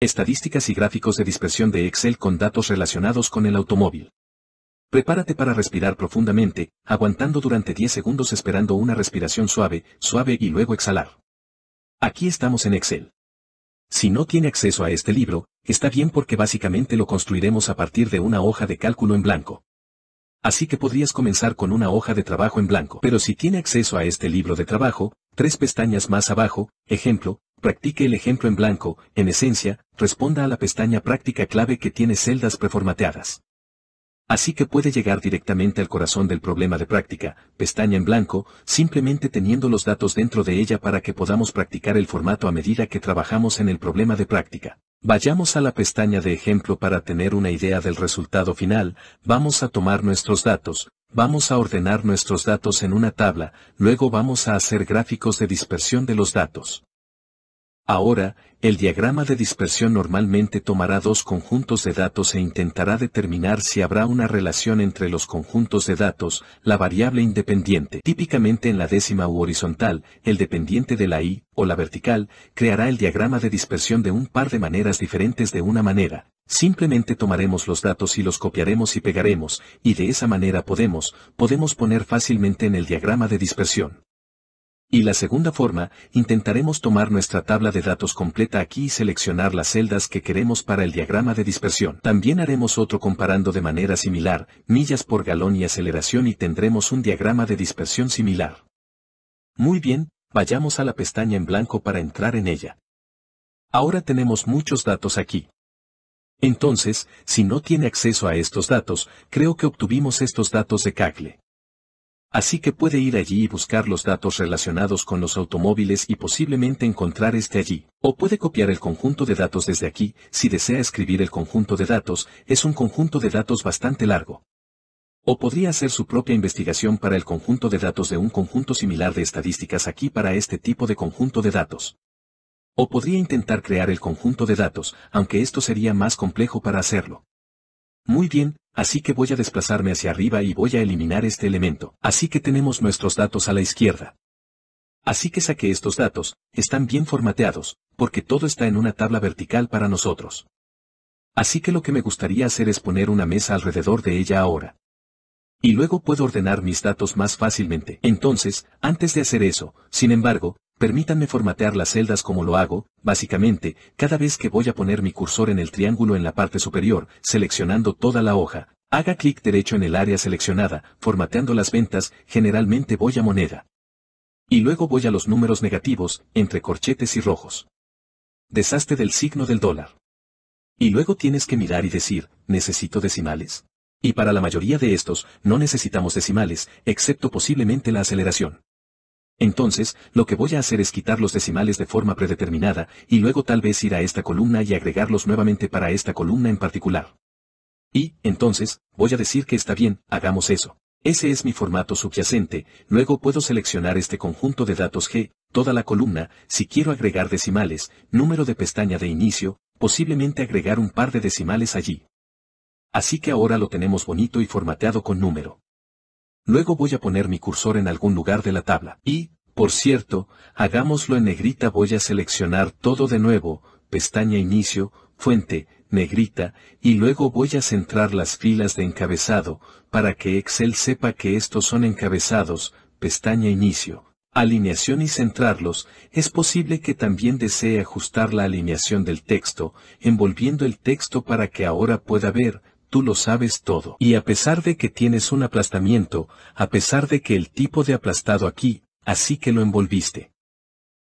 Estadísticas y gráficos de dispersión de Excel con datos relacionados con el automóvil. Prepárate para respirar profundamente, aguantando durante 10 segundos esperando una respiración suave, suave y luego exhalar. Aquí estamos en Excel. Si no tiene acceso a este libro, está bien porque básicamente lo construiremos a partir de una hoja de cálculo en blanco. Así que podrías comenzar con una hoja de trabajo en blanco. Pero si tiene acceso a este libro de trabajo, tres pestañas más abajo, ejemplo, Practique el ejemplo en blanco, en esencia, responda a la pestaña práctica clave que tiene celdas preformateadas. Así que puede llegar directamente al corazón del problema de práctica, pestaña en blanco, simplemente teniendo los datos dentro de ella para que podamos practicar el formato a medida que trabajamos en el problema de práctica. Vayamos a la pestaña de ejemplo para tener una idea del resultado final, vamos a tomar nuestros datos, vamos a ordenar nuestros datos en una tabla, luego vamos a hacer gráficos de dispersión de los datos. Ahora, el diagrama de dispersión normalmente tomará dos conjuntos de datos e intentará determinar si habrá una relación entre los conjuntos de datos, la variable independiente. Típicamente en la décima u horizontal, el dependiente de la i, o la vertical, creará el diagrama de dispersión de un par de maneras diferentes de una manera. Simplemente tomaremos los datos y los copiaremos y pegaremos, y de esa manera podemos, podemos poner fácilmente en el diagrama de dispersión. Y la segunda forma, intentaremos tomar nuestra tabla de datos completa aquí y seleccionar las celdas que queremos para el diagrama de dispersión. También haremos otro comparando de manera similar, millas por galón y aceleración y tendremos un diagrama de dispersión similar. Muy bien, vayamos a la pestaña en blanco para entrar en ella. Ahora tenemos muchos datos aquí. Entonces, si no tiene acceso a estos datos, creo que obtuvimos estos datos de Cagle. Así que puede ir allí y buscar los datos relacionados con los automóviles y posiblemente encontrar este allí. O puede copiar el conjunto de datos desde aquí, si desea escribir el conjunto de datos, es un conjunto de datos bastante largo. O podría hacer su propia investigación para el conjunto de datos de un conjunto similar de estadísticas aquí para este tipo de conjunto de datos. O podría intentar crear el conjunto de datos, aunque esto sería más complejo para hacerlo. Muy bien, así que voy a desplazarme hacia arriba y voy a eliminar este elemento. Así que tenemos nuestros datos a la izquierda. Así que saqué estos datos, están bien formateados, porque todo está en una tabla vertical para nosotros. Así que lo que me gustaría hacer es poner una mesa alrededor de ella ahora. Y luego puedo ordenar mis datos más fácilmente. Entonces, antes de hacer eso, sin embargo, Permítanme formatear las celdas como lo hago, básicamente, cada vez que voy a poner mi cursor en el triángulo en la parte superior, seleccionando toda la hoja, haga clic derecho en el área seleccionada, formateando las ventas, generalmente voy a moneda. Y luego voy a los números negativos, entre corchetes y rojos. Desaste del signo del dólar. Y luego tienes que mirar y decir, ¿necesito decimales? Y para la mayoría de estos, no necesitamos decimales, excepto posiblemente la aceleración. Entonces, lo que voy a hacer es quitar los decimales de forma predeterminada, y luego tal vez ir a esta columna y agregarlos nuevamente para esta columna en particular. Y, entonces, voy a decir que está bien, hagamos eso. Ese es mi formato subyacente, luego puedo seleccionar este conjunto de datos G, toda la columna, si quiero agregar decimales, número de pestaña de inicio, posiblemente agregar un par de decimales allí. Así que ahora lo tenemos bonito y formateado con número. Luego voy a poner mi cursor en algún lugar de la tabla. Y, por cierto, hagámoslo en negrita voy a seleccionar todo de nuevo, pestaña inicio, fuente, negrita, y luego voy a centrar las filas de encabezado, para que Excel sepa que estos son encabezados, pestaña inicio. Alineación y centrarlos, es posible que también desee ajustar la alineación del texto, envolviendo el texto para que ahora pueda ver, tú lo sabes todo. Y a pesar de que tienes un aplastamiento, a pesar de que el tipo de aplastado aquí, así que lo envolviste.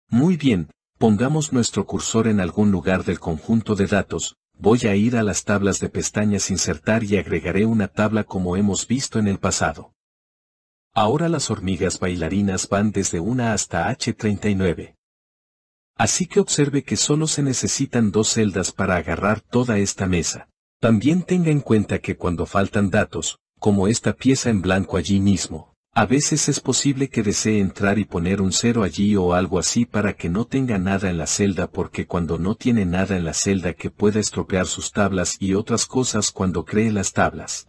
Muy bien, pongamos nuestro cursor en algún lugar del conjunto de datos, voy a ir a las tablas de pestañas insertar y agregaré una tabla como hemos visto en el pasado. Ahora las hormigas bailarinas van desde 1 hasta H39. Así que observe que solo se necesitan dos celdas para agarrar toda esta mesa. También tenga en cuenta que cuando faltan datos, como esta pieza en blanco allí mismo, a veces es posible que desee entrar y poner un cero allí o algo así para que no tenga nada en la celda porque cuando no tiene nada en la celda que pueda estropear sus tablas y otras cosas cuando cree las tablas.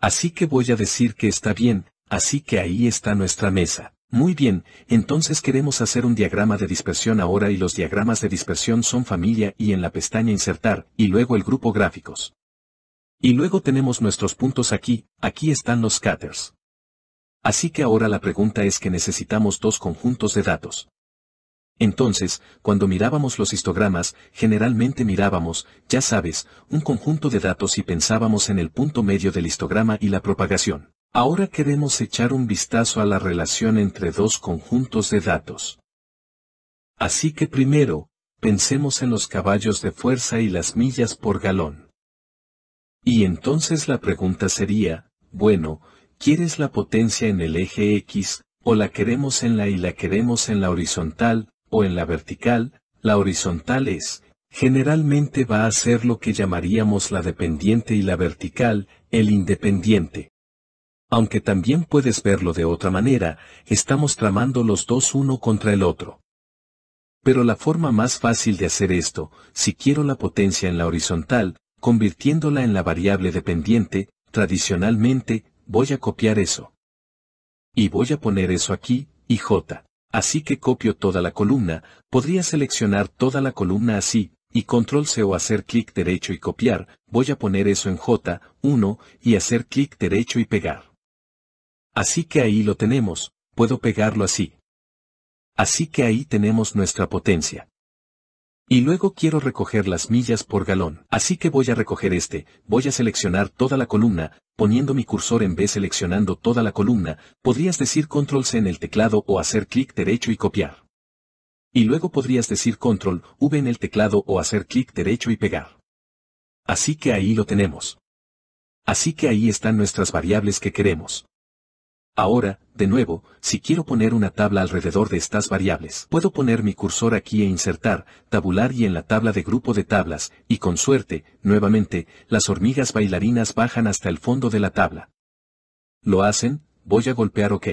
Así que voy a decir que está bien, así que ahí está nuestra mesa. Muy bien, entonces queremos hacer un diagrama de dispersión ahora y los diagramas de dispersión son familia y en la pestaña insertar, y luego el grupo gráficos. Y luego tenemos nuestros puntos aquí, aquí están los scatters. Así que ahora la pregunta es que necesitamos dos conjuntos de datos. Entonces, cuando mirábamos los histogramas, generalmente mirábamos, ya sabes, un conjunto de datos y pensábamos en el punto medio del histograma y la propagación. Ahora queremos echar un vistazo a la relación entre dos conjuntos de datos. Así que primero, pensemos en los caballos de fuerza y las millas por galón. Y entonces la pregunta sería, bueno, ¿quieres la potencia en el eje X, o la queremos en la y la queremos en la horizontal, o en la vertical? La horizontal es, generalmente va a ser lo que llamaríamos la dependiente y la vertical, el independiente. Aunque también puedes verlo de otra manera, estamos tramando los dos uno contra el otro. Pero la forma más fácil de hacer esto, si quiero la potencia en la horizontal, convirtiéndola en la variable dependiente, tradicionalmente, voy a copiar eso. Y voy a poner eso aquí, y j. Así que copio toda la columna, podría seleccionar toda la columna así, y control C o hacer clic derecho y copiar, voy a poner eso en J, 1, y hacer clic derecho y pegar. Así que ahí lo tenemos, puedo pegarlo así. Así que ahí tenemos nuestra potencia. Y luego quiero recoger las millas por galón. Así que voy a recoger este, voy a seleccionar toda la columna, poniendo mi cursor en vez seleccionando toda la columna, podrías decir control C en el teclado o hacer clic derecho y copiar. Y luego podrías decir control V en el teclado o hacer clic derecho y pegar. Así que ahí lo tenemos. Así que ahí están nuestras variables que queremos. Ahora, de nuevo, si quiero poner una tabla alrededor de estas variables, puedo poner mi cursor aquí e insertar, tabular y en la tabla de grupo de tablas, y con suerte, nuevamente, las hormigas bailarinas bajan hasta el fondo de la tabla. ¿Lo hacen? Voy a golpear OK.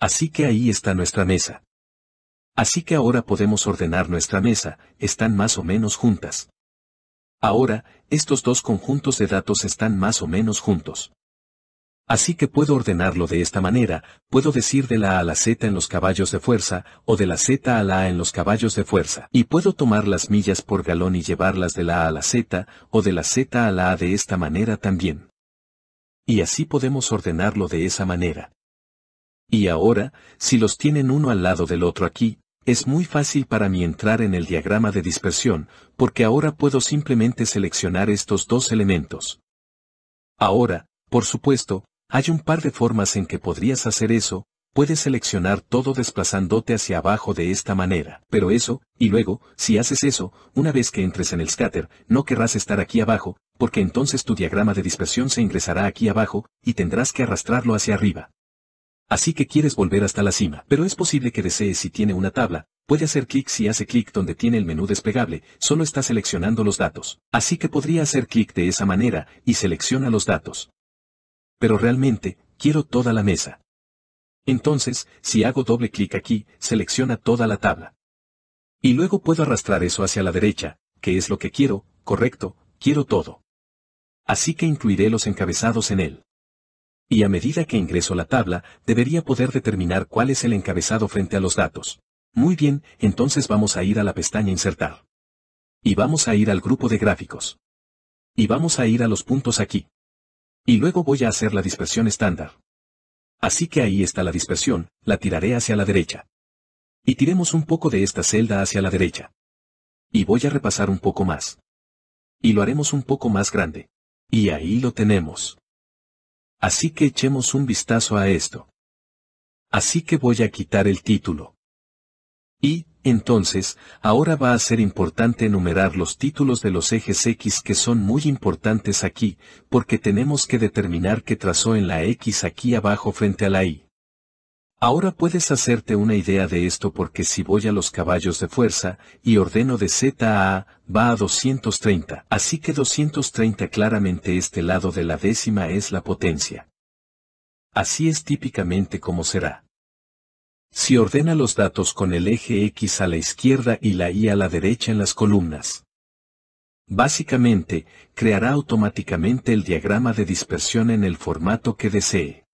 Así que ahí está nuestra mesa. Así que ahora podemos ordenar nuestra mesa, están más o menos juntas. Ahora, estos dos conjuntos de datos están más o menos juntos. Así que puedo ordenarlo de esta manera, puedo decir de la A a la Z en los caballos de fuerza, o de la Z a la A en los caballos de fuerza. Y puedo tomar las millas por galón y llevarlas de la A a la Z, o de la Z a la A de esta manera también. Y así podemos ordenarlo de esa manera. Y ahora, si los tienen uno al lado del otro aquí, es muy fácil para mí entrar en el diagrama de dispersión, porque ahora puedo simplemente seleccionar estos dos elementos. Ahora, por supuesto, hay un par de formas en que podrías hacer eso, puedes seleccionar todo desplazándote hacia abajo de esta manera, pero eso, y luego, si haces eso, una vez que entres en el scatter, no querrás estar aquí abajo, porque entonces tu diagrama de dispersión se ingresará aquí abajo, y tendrás que arrastrarlo hacia arriba. Así que quieres volver hasta la cima, pero es posible que desees si tiene una tabla, puede hacer clic si hace clic donde tiene el menú desplegable, solo está seleccionando los datos. Así que podría hacer clic de esa manera, y selecciona los datos pero realmente, quiero toda la mesa. Entonces, si hago doble clic aquí, selecciona toda la tabla. Y luego puedo arrastrar eso hacia la derecha, que es lo que quiero, correcto, quiero todo. Así que incluiré los encabezados en él. Y a medida que ingreso la tabla, debería poder determinar cuál es el encabezado frente a los datos. Muy bien, entonces vamos a ir a la pestaña Insertar. Y vamos a ir al grupo de gráficos. Y vamos a ir a los puntos aquí. Y luego voy a hacer la dispersión estándar. Así que ahí está la dispersión, la tiraré hacia la derecha. Y tiremos un poco de esta celda hacia la derecha. Y voy a repasar un poco más. Y lo haremos un poco más grande. Y ahí lo tenemos. Así que echemos un vistazo a esto. Así que voy a quitar el título. Y, entonces, ahora va a ser importante enumerar los títulos de los ejes X que son muy importantes aquí, porque tenemos que determinar qué trazó en la X aquí abajo frente a la Y. Ahora puedes hacerte una idea de esto porque si voy a los caballos de fuerza y ordeno de Z a A, va a 230. Así que 230 claramente este lado de la décima es la potencia. Así es típicamente como será. Si ordena los datos con el eje X a la izquierda y la Y a la derecha en las columnas. Básicamente, creará automáticamente el diagrama de dispersión en el formato que desee.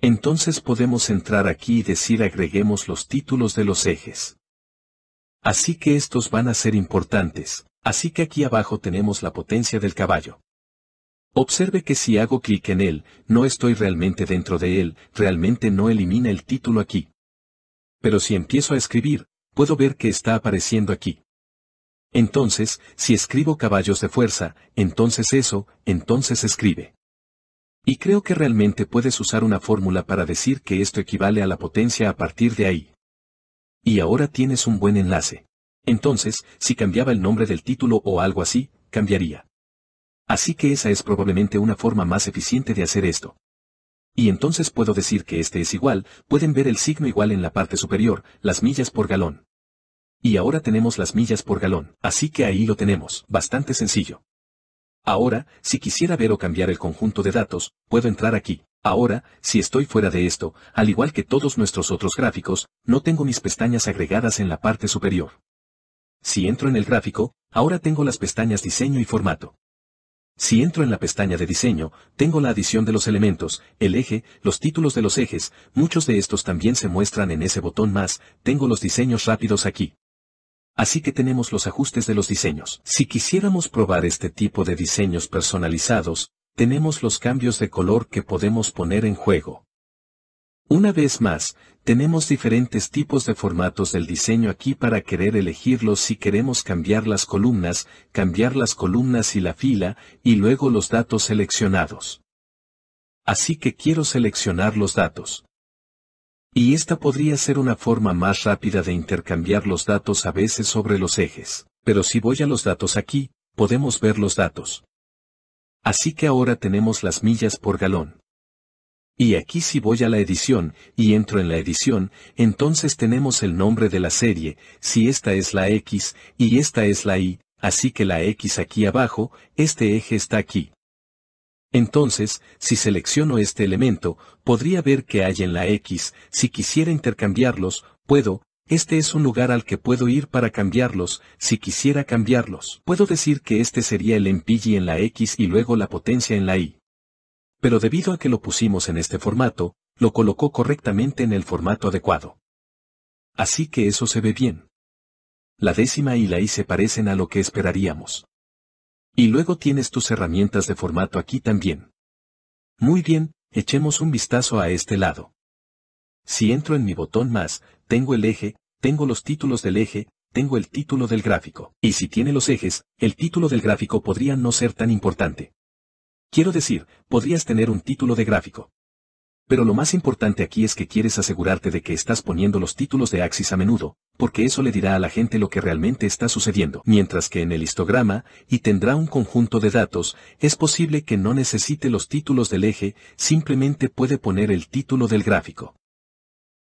Entonces podemos entrar aquí y decir agreguemos los títulos de los ejes. Así que estos van a ser importantes, así que aquí abajo tenemos la potencia del caballo. Observe que si hago clic en él, no estoy realmente dentro de él, realmente no elimina el título aquí pero si empiezo a escribir, puedo ver que está apareciendo aquí. Entonces, si escribo caballos de fuerza, entonces eso, entonces escribe. Y creo que realmente puedes usar una fórmula para decir que esto equivale a la potencia a partir de ahí. Y ahora tienes un buen enlace. Entonces, si cambiaba el nombre del título o algo así, cambiaría. Así que esa es probablemente una forma más eficiente de hacer esto y entonces puedo decir que este es igual, pueden ver el signo igual en la parte superior, las millas por galón. Y ahora tenemos las millas por galón, así que ahí lo tenemos, bastante sencillo. Ahora, si quisiera ver o cambiar el conjunto de datos, puedo entrar aquí. Ahora, si estoy fuera de esto, al igual que todos nuestros otros gráficos, no tengo mis pestañas agregadas en la parte superior. Si entro en el gráfico, ahora tengo las pestañas diseño y formato. Si entro en la pestaña de diseño, tengo la adición de los elementos, el eje, los títulos de los ejes, muchos de estos también se muestran en ese botón más, tengo los diseños rápidos aquí. Así que tenemos los ajustes de los diseños. Si quisiéramos probar este tipo de diseños personalizados, tenemos los cambios de color que podemos poner en juego. Una vez más, tenemos diferentes tipos de formatos del diseño aquí para querer elegirlos si queremos cambiar las columnas, cambiar las columnas y la fila, y luego los datos seleccionados. Así que quiero seleccionar los datos. Y esta podría ser una forma más rápida de intercambiar los datos a veces sobre los ejes. Pero si voy a los datos aquí, podemos ver los datos. Así que ahora tenemos las millas por galón. Y aquí si voy a la edición, y entro en la edición, entonces tenemos el nombre de la serie, si esta es la X, y esta es la Y, así que la X aquí abajo, este eje está aquí. Entonces, si selecciono este elemento, podría ver que hay en la X, si quisiera intercambiarlos, puedo, este es un lugar al que puedo ir para cambiarlos, si quisiera cambiarlos. Puedo decir que este sería el MPG en la X y luego la potencia en la Y pero debido a que lo pusimos en este formato, lo colocó correctamente en el formato adecuado. Así que eso se ve bien. La décima y la I se parecen a lo que esperaríamos. Y luego tienes tus herramientas de formato aquí también. Muy bien, echemos un vistazo a este lado. Si entro en mi botón más, tengo el eje, tengo los títulos del eje, tengo el título del gráfico. Y si tiene los ejes, el título del gráfico podría no ser tan importante. Quiero decir, podrías tener un título de gráfico. Pero lo más importante aquí es que quieres asegurarte de que estás poniendo los títulos de Axis a menudo, porque eso le dirá a la gente lo que realmente está sucediendo. Mientras que en el histograma, y tendrá un conjunto de datos, es posible que no necesite los títulos del eje, simplemente puede poner el título del gráfico.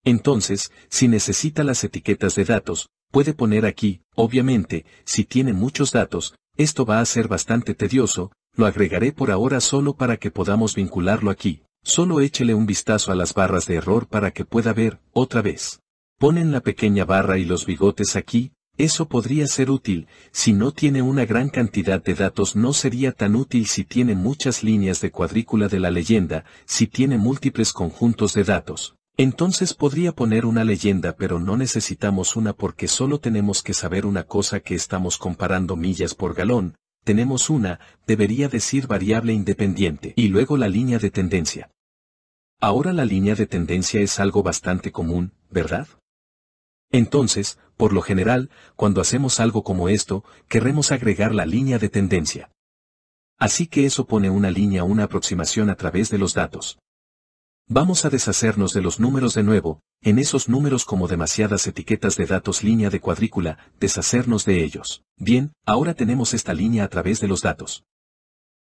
Entonces, si necesita las etiquetas de datos, puede poner aquí, obviamente, si tiene muchos datos, esto va a ser bastante tedioso, lo agregaré por ahora solo para que podamos vincularlo aquí. Solo échele un vistazo a las barras de error para que pueda ver, otra vez. Ponen la pequeña barra y los bigotes aquí, eso podría ser útil, si no tiene una gran cantidad de datos no sería tan útil si tiene muchas líneas de cuadrícula de la leyenda, si tiene múltiples conjuntos de datos. Entonces podría poner una leyenda pero no necesitamos una porque solo tenemos que saber una cosa que estamos comparando millas por galón, tenemos una, debería decir variable independiente, y luego la línea de tendencia. Ahora la línea de tendencia es algo bastante común, ¿verdad? Entonces, por lo general, cuando hacemos algo como esto, queremos agregar la línea de tendencia. Así que eso pone una línea, una aproximación a través de los datos. Vamos a deshacernos de los números de nuevo, en esos números como demasiadas etiquetas de datos línea de cuadrícula, deshacernos de ellos. Bien, ahora tenemos esta línea a través de los datos.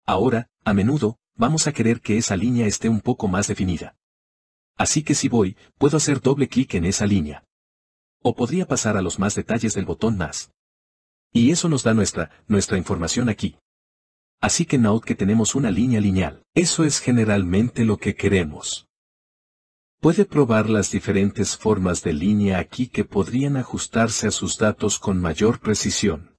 Ahora, a menudo, vamos a querer que esa línea esté un poco más definida. Así que si voy, puedo hacer doble clic en esa línea. O podría pasar a los más detalles del botón más. Y eso nos da nuestra, nuestra información aquí. Así que note que tenemos una línea lineal. Eso es generalmente lo que queremos. Puede probar las diferentes formas de línea aquí que podrían ajustarse a sus datos con mayor precisión.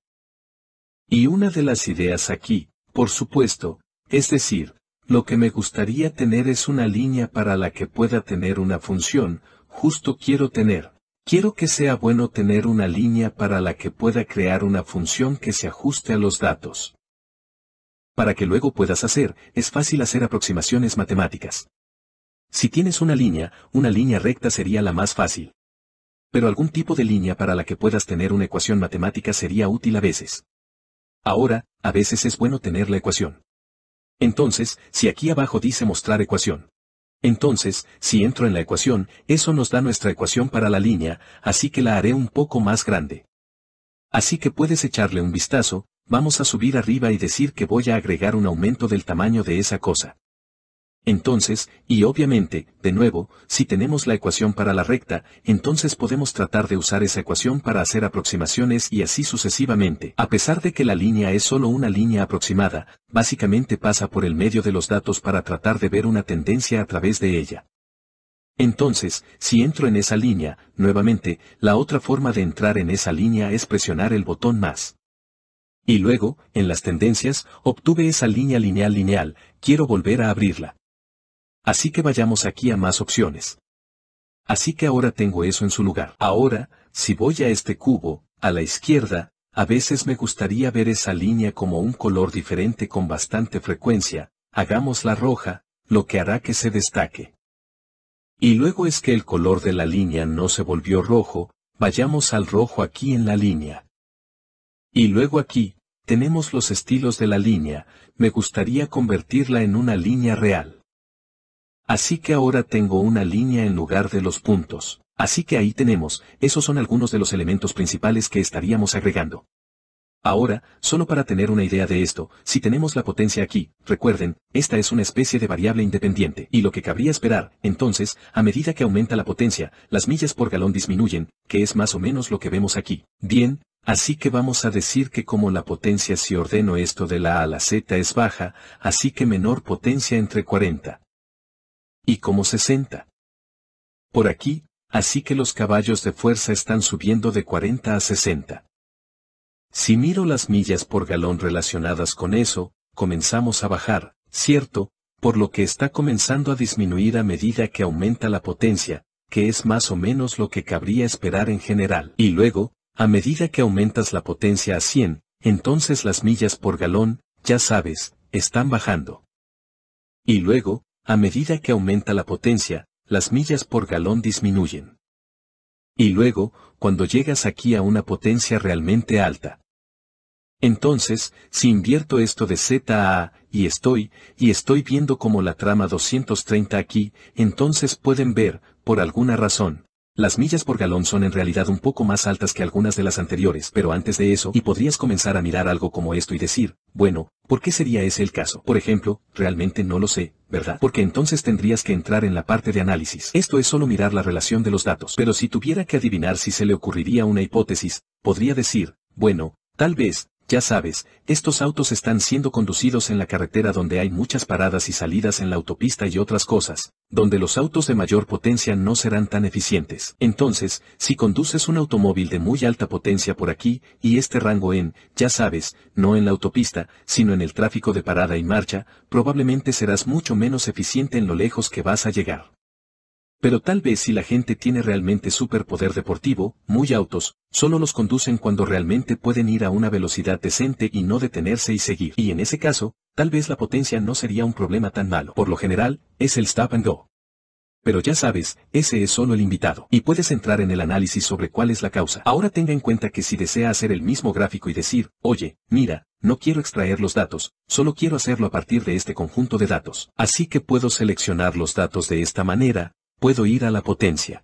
Y una de las ideas aquí, por supuesto, es decir, lo que me gustaría tener es una línea para la que pueda tener una función, justo quiero tener. Quiero que sea bueno tener una línea para la que pueda crear una función que se ajuste a los datos. Para que luego puedas hacer, es fácil hacer aproximaciones matemáticas. Si tienes una línea, una línea recta sería la más fácil. Pero algún tipo de línea para la que puedas tener una ecuación matemática sería útil a veces. Ahora, a veces es bueno tener la ecuación. Entonces, si aquí abajo dice mostrar ecuación. Entonces, si entro en la ecuación, eso nos da nuestra ecuación para la línea, así que la haré un poco más grande. Así que puedes echarle un vistazo, vamos a subir arriba y decir que voy a agregar un aumento del tamaño de esa cosa. Entonces, y obviamente, de nuevo, si tenemos la ecuación para la recta, entonces podemos tratar de usar esa ecuación para hacer aproximaciones y así sucesivamente. A pesar de que la línea es solo una línea aproximada, básicamente pasa por el medio de los datos para tratar de ver una tendencia a través de ella. Entonces, si entro en esa línea, nuevamente, la otra forma de entrar en esa línea es presionar el botón más. Y luego, en las tendencias, obtuve esa línea lineal lineal, quiero volver a abrirla. Así que vayamos aquí a más opciones. Así que ahora tengo eso en su lugar. Ahora, si voy a este cubo, a la izquierda, a veces me gustaría ver esa línea como un color diferente con bastante frecuencia, la roja, lo que hará que se destaque. Y luego es que el color de la línea no se volvió rojo, vayamos al rojo aquí en la línea. Y luego aquí, tenemos los estilos de la línea, me gustaría convertirla en una línea real. Así que ahora tengo una línea en lugar de los puntos. Así que ahí tenemos, esos son algunos de los elementos principales que estaríamos agregando. Ahora, solo para tener una idea de esto, si tenemos la potencia aquí, recuerden, esta es una especie de variable independiente, y lo que cabría esperar, entonces, a medida que aumenta la potencia, las millas por galón disminuyen, que es más o menos lo que vemos aquí. Bien, así que vamos a decir que como la potencia si ordeno esto de la A a la Z es baja, así que menor potencia entre 40 y como 60. Por aquí, así que los caballos de fuerza están subiendo de 40 a 60. Si miro las millas por galón relacionadas con eso, comenzamos a bajar, cierto, por lo que está comenzando a disminuir a medida que aumenta la potencia, que es más o menos lo que cabría esperar en general. Y luego, a medida que aumentas la potencia a 100, entonces las millas por galón, ya sabes, están bajando. Y luego, a medida que aumenta la potencia, las millas por galón disminuyen. Y luego, cuando llegas aquí a una potencia realmente alta. Entonces, si invierto esto de Z a A, y estoy, y estoy viendo como la trama 230 aquí, entonces pueden ver, por alguna razón, las millas por galón son en realidad un poco más altas que algunas de las anteriores, pero antes de eso, y podrías comenzar a mirar algo como esto y decir, bueno, ¿por qué sería ese el caso? Por ejemplo, realmente no lo sé, ¿verdad? Porque entonces tendrías que entrar en la parte de análisis. Esto es solo mirar la relación de los datos. Pero si tuviera que adivinar si se le ocurriría una hipótesis, podría decir, bueno, tal vez, ya sabes, estos autos están siendo conducidos en la carretera donde hay muchas paradas y salidas en la autopista y otras cosas, donde los autos de mayor potencia no serán tan eficientes. Entonces, si conduces un automóvil de muy alta potencia por aquí, y este rango en, ya sabes, no en la autopista, sino en el tráfico de parada y marcha, probablemente serás mucho menos eficiente en lo lejos que vas a llegar. Pero tal vez si la gente tiene realmente superpoder deportivo, muy autos, solo los conducen cuando realmente pueden ir a una velocidad decente y no detenerse y seguir. Y en ese caso, tal vez la potencia no sería un problema tan malo. Por lo general, es el stop and go. Pero ya sabes, ese es solo el invitado. Y puedes entrar en el análisis sobre cuál es la causa. Ahora tenga en cuenta que si desea hacer el mismo gráfico y decir, oye, mira, no quiero extraer los datos, solo quiero hacerlo a partir de este conjunto de datos. Así que puedo seleccionar los datos de esta manera, puedo ir a la potencia.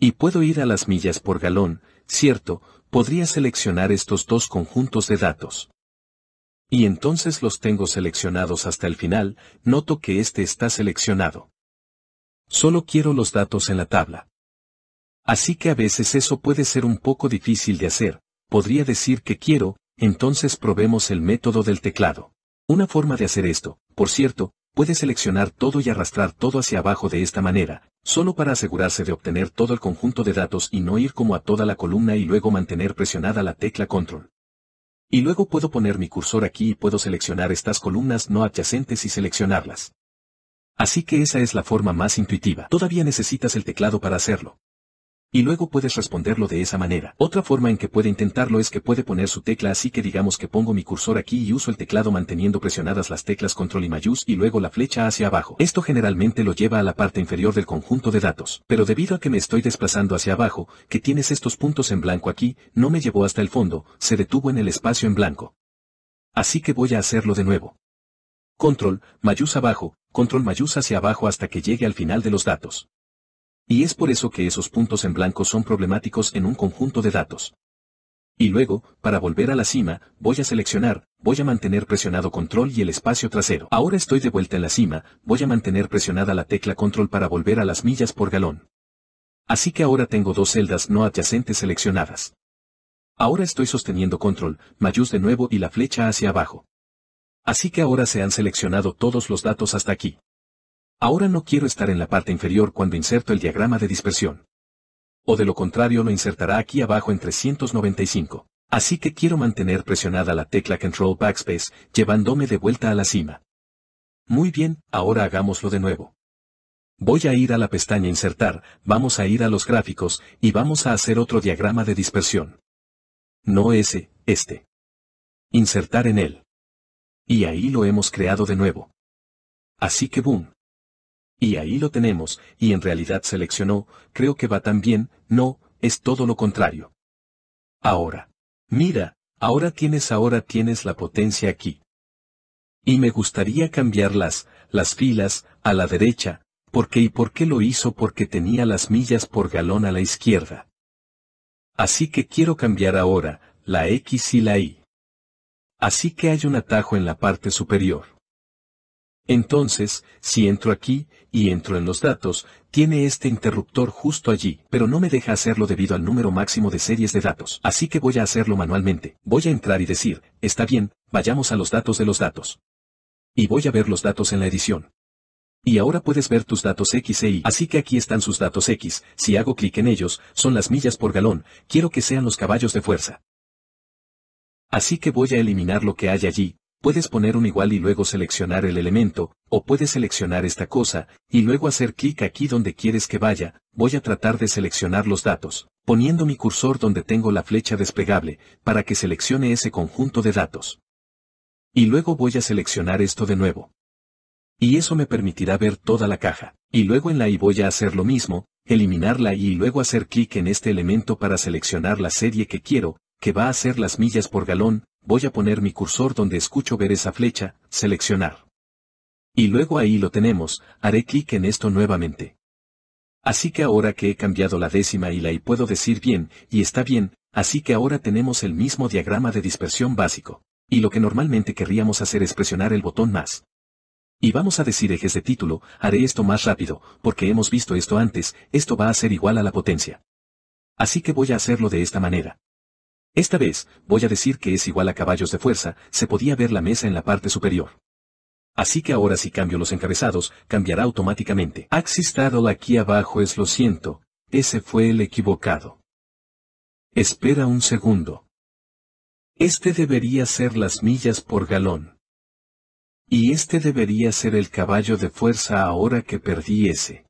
Y puedo ir a las millas por galón, cierto, podría seleccionar estos dos conjuntos de datos. Y entonces los tengo seleccionados hasta el final, noto que este está seleccionado. Solo quiero los datos en la tabla. Así que a veces eso puede ser un poco difícil de hacer, podría decir que quiero, entonces probemos el método del teclado. Una forma de hacer esto, por cierto, puede seleccionar todo y arrastrar todo hacia abajo de esta manera, solo para asegurarse de obtener todo el conjunto de datos y no ir como a toda la columna y luego mantener presionada la tecla Control. Y luego puedo poner mi cursor aquí y puedo seleccionar estas columnas no adyacentes y seleccionarlas. Así que esa es la forma más intuitiva. Todavía necesitas el teclado para hacerlo y luego puedes responderlo de esa manera. Otra forma en que puede intentarlo es que puede poner su tecla así que digamos que pongo mi cursor aquí y uso el teclado manteniendo presionadas las teclas control y mayús y luego la flecha hacia abajo. Esto generalmente lo lleva a la parte inferior del conjunto de datos, pero debido a que me estoy desplazando hacia abajo, que tienes estos puntos en blanco aquí, no me llevó hasta el fondo, se detuvo en el espacio en blanco. Así que voy a hacerlo de nuevo. Control, mayús abajo, control mayús hacia abajo hasta que llegue al final de los datos. Y es por eso que esos puntos en blanco son problemáticos en un conjunto de datos. Y luego, para volver a la cima, voy a seleccionar, voy a mantener presionado control y el espacio trasero. Ahora estoy de vuelta en la cima, voy a mantener presionada la tecla control para volver a las millas por galón. Así que ahora tengo dos celdas no adyacentes seleccionadas. Ahora estoy sosteniendo control, mayús de nuevo y la flecha hacia abajo. Así que ahora se han seleccionado todos los datos hasta aquí. Ahora no quiero estar en la parte inferior cuando inserto el diagrama de dispersión. O de lo contrario lo insertará aquí abajo en 395. Así que quiero mantener presionada la tecla Control Backspace, llevándome de vuelta a la cima. Muy bien, ahora hagámoslo de nuevo. Voy a ir a la pestaña Insertar, vamos a ir a los gráficos, y vamos a hacer otro diagrama de dispersión. No ese, este. Insertar en él. Y ahí lo hemos creado de nuevo. Así que boom. Y ahí lo tenemos, y en realidad seleccionó, creo que va tan bien, no, es todo lo contrario. Ahora. Mira, ahora tienes ahora tienes la potencia aquí. Y me gustaría cambiar las, las filas, a la derecha, porque y por qué lo hizo porque tenía las millas por galón a la izquierda. Así que quiero cambiar ahora, la X y la Y. Así que hay un atajo en la parte superior. Entonces, si entro aquí, y entro en los datos, tiene este interruptor justo allí, pero no me deja hacerlo debido al número máximo de series de datos, así que voy a hacerlo manualmente. Voy a entrar y decir, está bien, vayamos a los datos de los datos. Y voy a ver los datos en la edición. Y ahora puedes ver tus datos X e Y. Así que aquí están sus datos X, si hago clic en ellos, son las millas por galón, quiero que sean los caballos de fuerza. Así que voy a eliminar lo que hay allí, puedes poner un igual y luego seleccionar el elemento, o puedes seleccionar esta cosa, y luego hacer clic aquí donde quieres que vaya, voy a tratar de seleccionar los datos, poniendo mi cursor donde tengo la flecha desplegable, para que seleccione ese conjunto de datos. Y luego voy a seleccionar esto de nuevo. Y eso me permitirá ver toda la caja, y luego en la I voy a hacer lo mismo, eliminarla y luego hacer clic en este elemento para seleccionar la serie que quiero, que va a ser las millas por galón, voy a poner mi cursor donde escucho ver esa flecha, seleccionar. Y luego ahí lo tenemos, haré clic en esto nuevamente. Así que ahora que he cambiado la décima y la y puedo decir bien, y está bien, así que ahora tenemos el mismo diagrama de dispersión básico. Y lo que normalmente querríamos hacer es presionar el botón más. Y vamos a decir ejes de título, haré esto más rápido, porque hemos visto esto antes, esto va a ser igual a la potencia. Así que voy a hacerlo de esta manera. Esta vez, voy a decir que es igual a caballos de fuerza, se podía ver la mesa en la parte superior. Así que ahora si cambio los encabezados, cambiará automáticamente. Axis Taddle aquí abajo es lo siento, ese fue el equivocado. Espera un segundo. Este debería ser las millas por galón. Y este debería ser el caballo de fuerza ahora que perdí ese.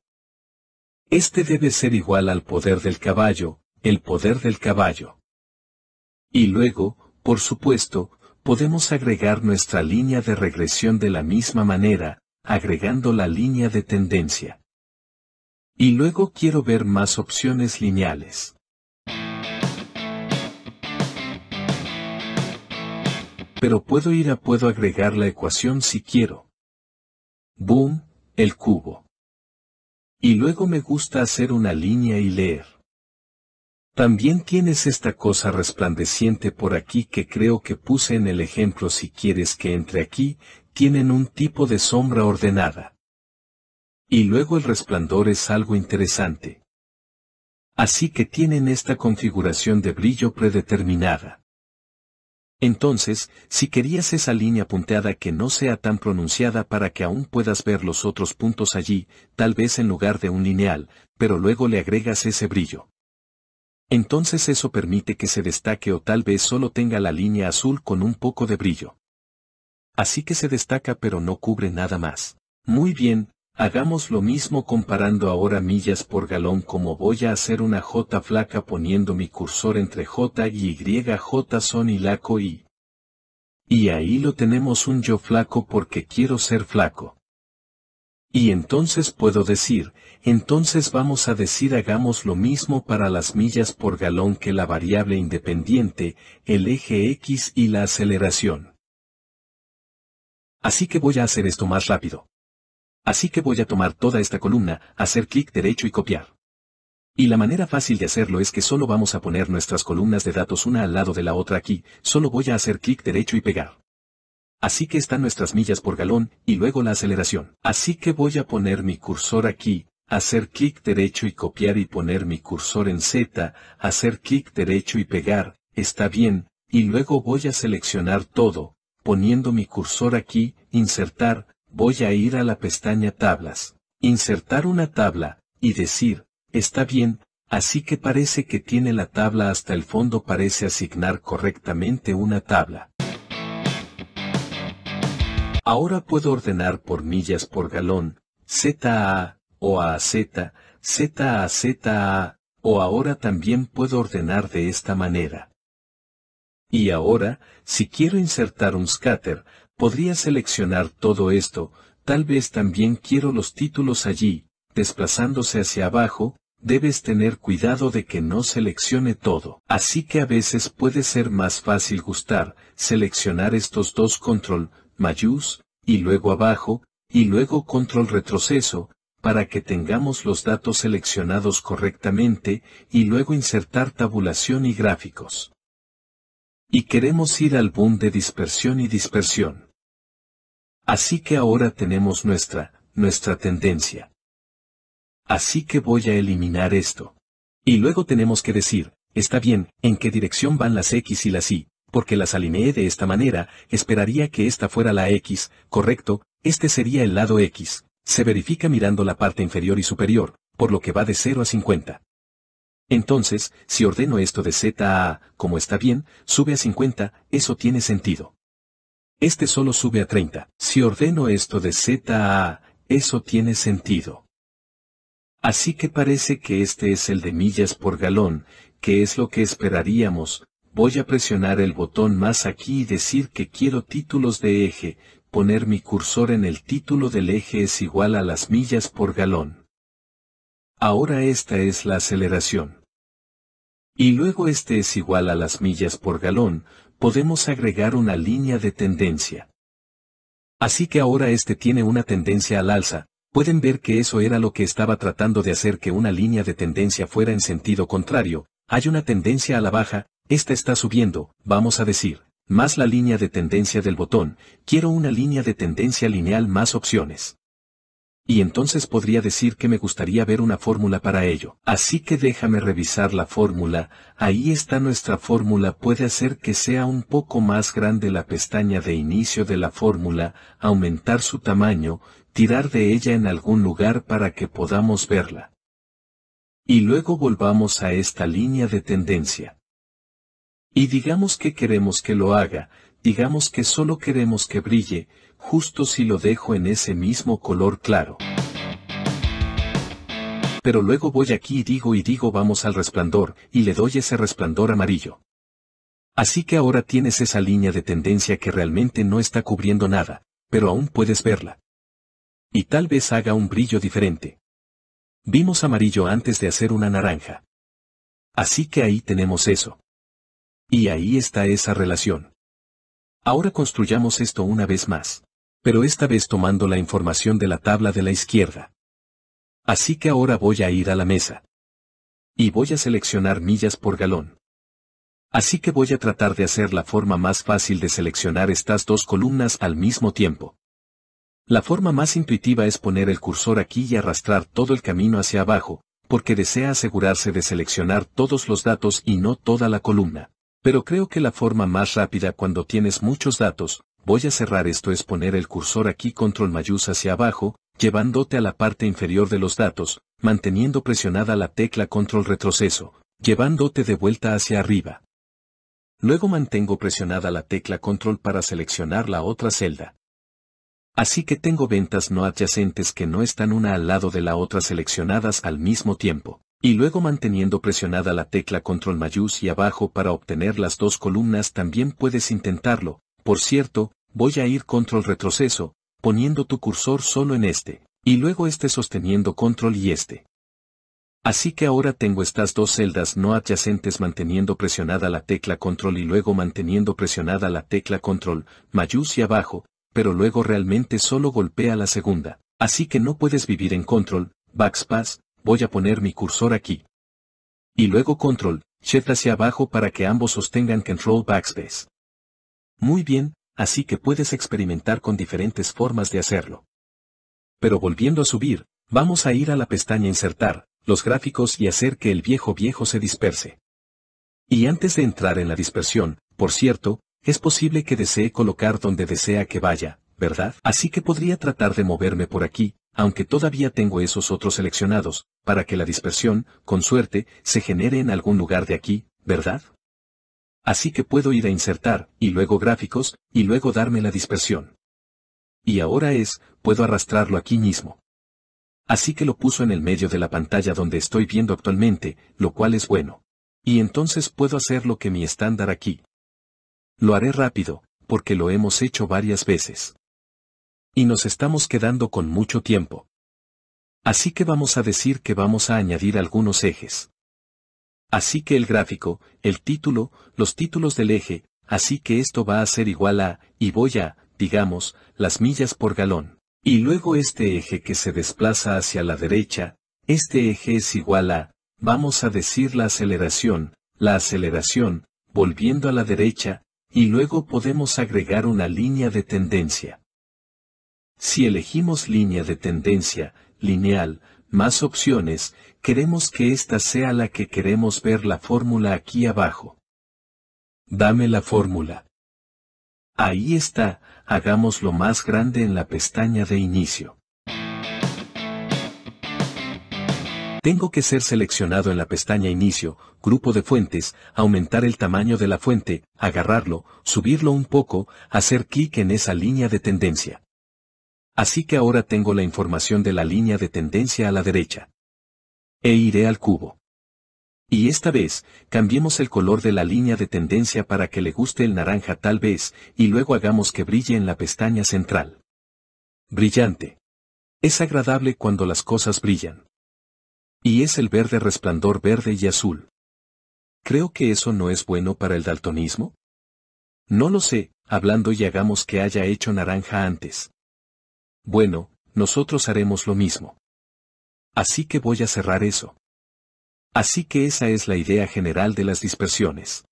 Este debe ser igual al poder del caballo, el poder del caballo. Y luego, por supuesto, podemos agregar nuestra línea de regresión de la misma manera, agregando la línea de tendencia. Y luego quiero ver más opciones lineales. Pero puedo ir a puedo agregar la ecuación si quiero. Boom, el cubo. Y luego me gusta hacer una línea y leer. También tienes esta cosa resplandeciente por aquí que creo que puse en el ejemplo si quieres que entre aquí, tienen un tipo de sombra ordenada. Y luego el resplandor es algo interesante. Así que tienen esta configuración de brillo predeterminada. Entonces, si querías esa línea punteada que no sea tan pronunciada para que aún puedas ver los otros puntos allí, tal vez en lugar de un lineal, pero luego le agregas ese brillo. Entonces eso permite que se destaque o tal vez solo tenga la línea azul con un poco de brillo. Así que se destaca pero no cubre nada más. Muy bien, hagamos lo mismo comparando ahora millas por galón como voy a hacer una J flaca poniendo mi cursor entre J y j son y laco y... Y ahí lo tenemos un yo flaco porque quiero ser flaco. Y entonces puedo decir, entonces vamos a decir hagamos lo mismo para las millas por galón que la variable independiente, el eje X y la aceleración. Así que voy a hacer esto más rápido. Así que voy a tomar toda esta columna, hacer clic derecho y copiar. Y la manera fácil de hacerlo es que solo vamos a poner nuestras columnas de datos una al lado de la otra aquí, solo voy a hacer clic derecho y pegar. Así que están nuestras millas por galón, y luego la aceleración. Así que voy a poner mi cursor aquí, hacer clic derecho y copiar y poner mi cursor en Z, hacer clic derecho y pegar, está bien, y luego voy a seleccionar todo, poniendo mi cursor aquí, insertar, voy a ir a la pestaña tablas, insertar una tabla, y decir, está bien, así que parece que tiene la tabla hasta el fondo parece asignar correctamente una tabla. Ahora puedo ordenar por millas por galón, ZA, o a o ahora también puedo ordenar de esta manera. Y ahora, si quiero insertar un scatter, podría seleccionar todo esto, tal vez también quiero los títulos allí, desplazándose hacia abajo, debes tener cuidado de que no seleccione todo. Así que a veces puede ser más fácil gustar, seleccionar estos dos control, mayús, y luego abajo, y luego control retroceso, para que tengamos los datos seleccionados correctamente y luego insertar tabulación y gráficos. Y queremos ir al boom de dispersión y dispersión. Así que ahora tenemos nuestra, nuestra tendencia. Así que voy a eliminar esto. Y luego tenemos que decir, está bien, en qué dirección van las X y las Y porque las alineé de esta manera, esperaría que esta fuera la X, correcto, este sería el lado X. Se verifica mirando la parte inferior y superior, por lo que va de 0 a 50. Entonces, si ordeno esto de Z a como está bien, sube a 50, eso tiene sentido. Este solo sube a 30. Si ordeno esto de Z a A, eso tiene sentido. Así que parece que este es el de millas por galón, que es lo que esperaríamos, voy a presionar el botón más aquí y decir que quiero títulos de eje, poner mi cursor en el título del eje es igual a las millas por galón. Ahora esta es la aceleración. Y luego este es igual a las millas por galón, podemos agregar una línea de tendencia. Así que ahora este tiene una tendencia al alza, pueden ver que eso era lo que estaba tratando de hacer que una línea de tendencia fuera en sentido contrario, hay una tendencia a la baja, esta está subiendo, vamos a decir, más la línea de tendencia del botón, quiero una línea de tendencia lineal más opciones. Y entonces podría decir que me gustaría ver una fórmula para ello. Así que déjame revisar la fórmula, ahí está nuestra fórmula puede hacer que sea un poco más grande la pestaña de inicio de la fórmula, aumentar su tamaño, tirar de ella en algún lugar para que podamos verla. Y luego volvamos a esta línea de tendencia y digamos que queremos que lo haga, digamos que solo queremos que brille, justo si lo dejo en ese mismo color claro. Pero luego voy aquí y digo y digo vamos al resplandor, y le doy ese resplandor amarillo. Así que ahora tienes esa línea de tendencia que realmente no está cubriendo nada, pero aún puedes verla. Y tal vez haga un brillo diferente. Vimos amarillo antes de hacer una naranja. Así que ahí tenemos eso. Y ahí está esa relación. Ahora construyamos esto una vez más, pero esta vez tomando la información de la tabla de la izquierda. Así que ahora voy a ir a la mesa. Y voy a seleccionar millas por galón. Así que voy a tratar de hacer la forma más fácil de seleccionar estas dos columnas al mismo tiempo. La forma más intuitiva es poner el cursor aquí y arrastrar todo el camino hacia abajo, porque desea asegurarse de seleccionar todos los datos y no toda la columna. Pero creo que la forma más rápida cuando tienes muchos datos, voy a cerrar esto es poner el cursor aquí control mayús hacia abajo, llevándote a la parte inferior de los datos, manteniendo presionada la tecla control retroceso, llevándote de vuelta hacia arriba. Luego mantengo presionada la tecla control para seleccionar la otra celda. Así que tengo ventas no adyacentes que no están una al lado de la otra seleccionadas al mismo tiempo. Y luego manteniendo presionada la tecla control mayús y abajo para obtener las dos columnas también puedes intentarlo, por cierto, voy a ir control retroceso, poniendo tu cursor solo en este, y luego este sosteniendo control y este. Así que ahora tengo estas dos celdas no adyacentes manteniendo presionada la tecla control y luego manteniendo presionada la tecla control, mayús y abajo, pero luego realmente solo golpea la segunda. Así que no puedes vivir en control, backspace, voy a poner mi cursor aquí. Y luego control, shift hacia abajo para que ambos sostengan control backspace. Muy bien, así que puedes experimentar con diferentes formas de hacerlo. Pero volviendo a subir, vamos a ir a la pestaña insertar, los gráficos y hacer que el viejo viejo se disperse. Y antes de entrar en la dispersión, por cierto, es posible que desee colocar donde desea que vaya, ¿verdad? Así que podría tratar de moverme por aquí, aunque todavía tengo esos otros seleccionados, para que la dispersión, con suerte, se genere en algún lugar de aquí, ¿verdad? Así que puedo ir a insertar, y luego gráficos, y luego darme la dispersión. Y ahora es, puedo arrastrarlo aquí mismo. Así que lo puso en el medio de la pantalla donde estoy viendo actualmente, lo cual es bueno. Y entonces puedo hacer lo que mi estándar aquí. Lo haré rápido, porque lo hemos hecho varias veces y nos estamos quedando con mucho tiempo. Así que vamos a decir que vamos a añadir algunos ejes. Así que el gráfico, el título, los títulos del eje, así que esto va a ser igual a, y voy a, digamos, las millas por galón. Y luego este eje que se desplaza hacia la derecha, este eje es igual a, vamos a decir la aceleración, la aceleración, volviendo a la derecha, y luego podemos agregar una línea de tendencia. Si elegimos línea de tendencia, lineal, más opciones, queremos que esta sea la que queremos ver la fórmula aquí abajo. Dame la fórmula. Ahí está, hagamos lo más grande en la pestaña de inicio. Tengo que ser seleccionado en la pestaña Inicio, Grupo de fuentes, aumentar el tamaño de la fuente, agarrarlo, subirlo un poco, hacer clic en esa línea de tendencia. Así que ahora tengo la información de la línea de tendencia a la derecha. E iré al cubo. Y esta vez, cambiemos el color de la línea de tendencia para que le guste el naranja tal vez, y luego hagamos que brille en la pestaña central. Brillante. Es agradable cuando las cosas brillan. Y es el verde resplandor verde y azul. Creo que eso no es bueno para el daltonismo. No lo sé, hablando y hagamos que haya hecho naranja antes bueno, nosotros haremos lo mismo. Así que voy a cerrar eso. Así que esa es la idea general de las dispersiones.